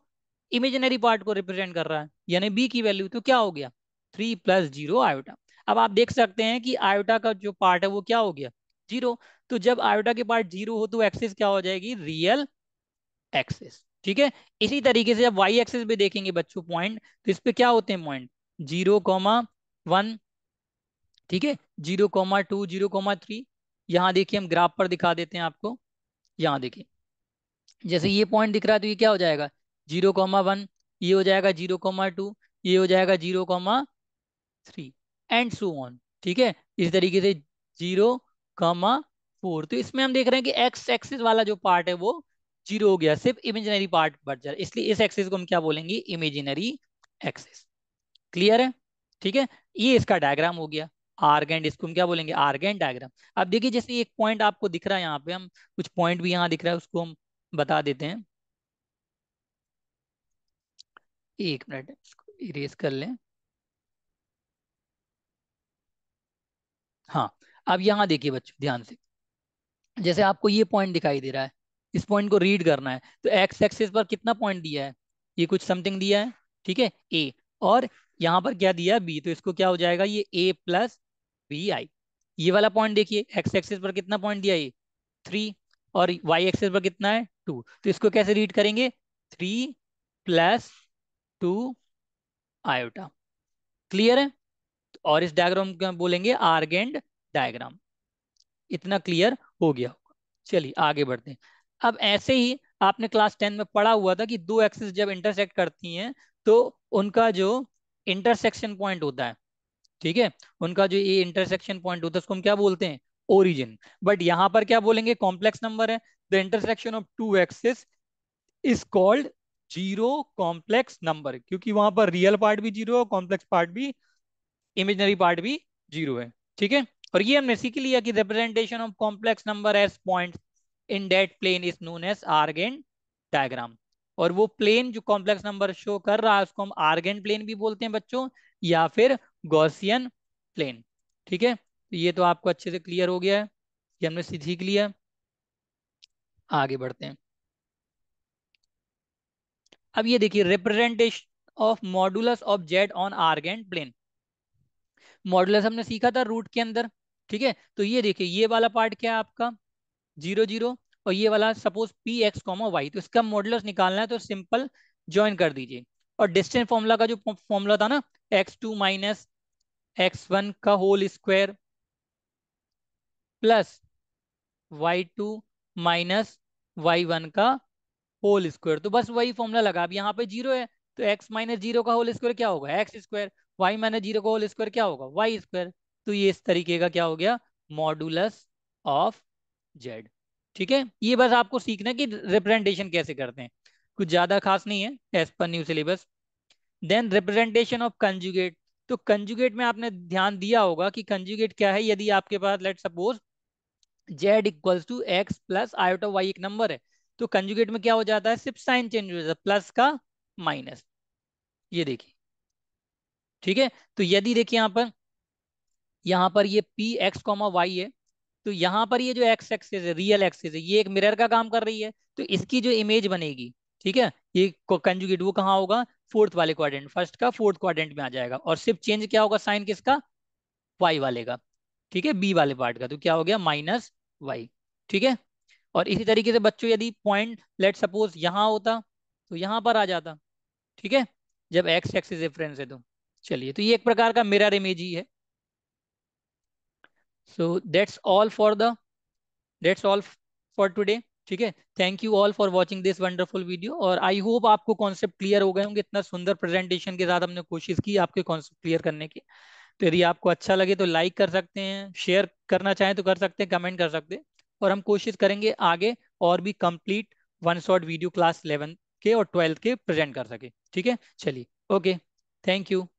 इमेजिनरी पार्ट को रिप्रेजेंट कर रहा है यानी बी की वैल्यू तो क्या हो गया थ्री प्लस जीरो आयोटा अब आप देख सकते हैं कि आयोटा का जो पार्ट है वो क्या हो गया जीरो तो जब आयोटा के पार्ट जीरो हो तो एक्सिस क्या हो जाएगी रियल एक्सिस ठीक है इसी तरीके से जब वाई एक्सिस भी देखेंगे बच्चों पॉइंट तो इस पर क्या होते हैं पॉइंट जीरो कॉमा वन ठीक है zero comma two zero comma three यहाँ देखिए हम ग्राफ पर दिखा देते हैं आपको यहाँ देखिए जैसे ये पॉइंट दिख रहा है तो ये क्या हो जाएगा जीरो कॉमा वन ये हो जाएगा जीरो कॉमा टू ये हो जाएगा zero comma three and so on ठीक है इस तरीके से जीरो कमा फोर तो इसमें हम देख रहे हैं कि एक्स एक्सिस वाला जो पार्ट है वो जीरो हो गया सिर्फ इमेजिनरी पार्ट बच जा इसलिए इस एक्सिस को हम क्या बोलेंगे इमेजिनरी एक्सिस क्लियर है ठीक है ये इसका डायग्राम हो गया आर्गेंड इसको हम क्या बोलेंगे आर्गेंड डायग्राम अब देखिए जैसे एक पॉइंट आपको दिख रहा है यहाँ पे हम कुछ पॉइंट भी यहाँ दिख रहा है उसको हम बता देते हैं एक मिनट इसको इरेज कर लें हाँ अब यहाँ देखिए बच्चों ध्यान से जैसे हाँ। आपको ये पॉइंट दिखाई दे रहा है इस पॉइंट को रीड करना है तो एक्स एक्सिस पर कितना पॉइंट दिया है ये कुछ समथिंग दिया है ठीक है ए और यहाँ पर क्या दिया बी तो इसको क्या हो जाएगा ये ए प्लस बी आई ये वाला पॉइंट देखिए एक्स एक्सिस पर कितना पॉइंट दिया ये थ्री और वाई एक्सिस पर कितना है टू तो इसको कैसे रीड करेंगे three plus two iota clear है और इस डायग्राम को बोलेंगे आर्गेंड डायग्राम इतना क्लियर हो गया होगा चलिए आगे बढ़ते हैं अब ऐसे ही आपने क्लास टेन में पढ़ा हुआ था कि दो एक्सिस जब इंटरसेक्ट करती हैं तो उनका जो इंटरसेक्शन पॉइंट होता है ठीक है उनका जो ये इंटरसेक्शन पॉइंट होता है उसको हम क्या बोलते हैं ओरिजिन बट यहाँ पर क्या बोलेंगे कॉम्प्लेक्स नंबर है the intersection of two axis is called zero complex number क्योंकि वहां पर रियल पार्ट भी जीरो है कॉम्प्लेक्स पार्ट भी इमेजनरी पार्ट भी जीरो है ठीक है और ये हमने सीख लिया कि representation of complex number as point in that plane is known as Argand diagram और वो प्लेन जो कॉम्प्लेक्स नंबर शो कर रहा है उसको हम आर्गेन प्लेन भी बोलते हैं बच्चों या फिर गॉसियन प्लेन ठीक है तो ये तो आपको अच्छे से क्लियर हो गया है ये हमने सीख लिया आगे बढ़ते हैं अब ये देखिए representation of modulus of z on Argand plane modulus हमने सीखा था रूट के अंदर ठीक है तो ये देखिए ये वाला पार्ट क्या है आपका जीरो जीरो और ये वाला suppose P x comma y तो इसका मॉडल निकालना है तो सिंपल ज्वाइन कर दीजिए और डिस्टेंस फॉर्मूला का जो फॉर्मूला था ना x two minus x one का whole square plus y two minus y one का होल स्क्वायर तो बस वही फॉर्मूला लगा अब यहाँ पे जीरो है तो एक्स माइनस जीरो का होल स्क्वायर क्या होगा x square y minus zero का होल स्क्वायर क्या होगा वाई स्क्वायर तो ये इस तरीके का क्या हो गया मॉडुलस ऑफ जेड ठीक है ये बस आपको सीखना है कि रिप्रेजेंटेशन कैसे करते हैं कुछ ज्यादा खास नहीं है एज पर new syllabus then representation of conjugate तो कंजुगेट में आपने ध्यान दिया होगा कि कंजुगेट क्या है यदि आपके पास let suppose z equals to x plus iota y एक नंबर है तो कंजुगेट में क्या हो जाता है सिर्फ साइन चेंज हो जाता है प्लस का माइनस ये देखिए ठीक है तो यदि देखिए यहां पर यहाँ पर ये पी एक्स कॉमा वाई है तो यहाँ पर ये जो एक्स एक्सेस है रियल एक्सेस है ये एक मिरर का काम कर रही है तो इसकी जो इमेज बनेगी ठीक है ये कंजुगेट वो कहाँ होगा फोर्थ वाले क्वाड्रेंट फर्स्ट का फोर्थ क्वाड्रेंट में आ जाएगा और सिर्फ चेंज क्या होगा साइन किसका वाई वाले का ठीक है बी वाले पार्ट का तो क्या हो गया माइनस वाई ठीक है और इसी तरीके से बच्चों यदि पॉइंट लेट सपोज यहाँ होता तो यहाँ पर आ जाता ठीक है जब एक्स एक्सेस डिफरेंस है तो चलिए तो ये एक प्रकार का मिरर इमेज ही है so that's all for the that's all for today ठीक है thank you all for watching this wonderful video और आई होप आपको कॉन्सेप्ट क्लियर हो गए होंगे इतना सुंदर प्रेजेंटेशन के साथ हमने कोशिश की आपके कॉन्सेप्ट क्लियर करने की तो यदि आपको अच्छा लगे तो लाइक कर सकते हैं शेयर करना चाहें तो कर सकते हैं कमेंट कर सकते हैं और हम कोशिश करेंगे आगे और भी complete one shot video class eleven के और ट्वेल्थ के प्रेजेंट कर सके ठीक है चलिए ओके थैंक यू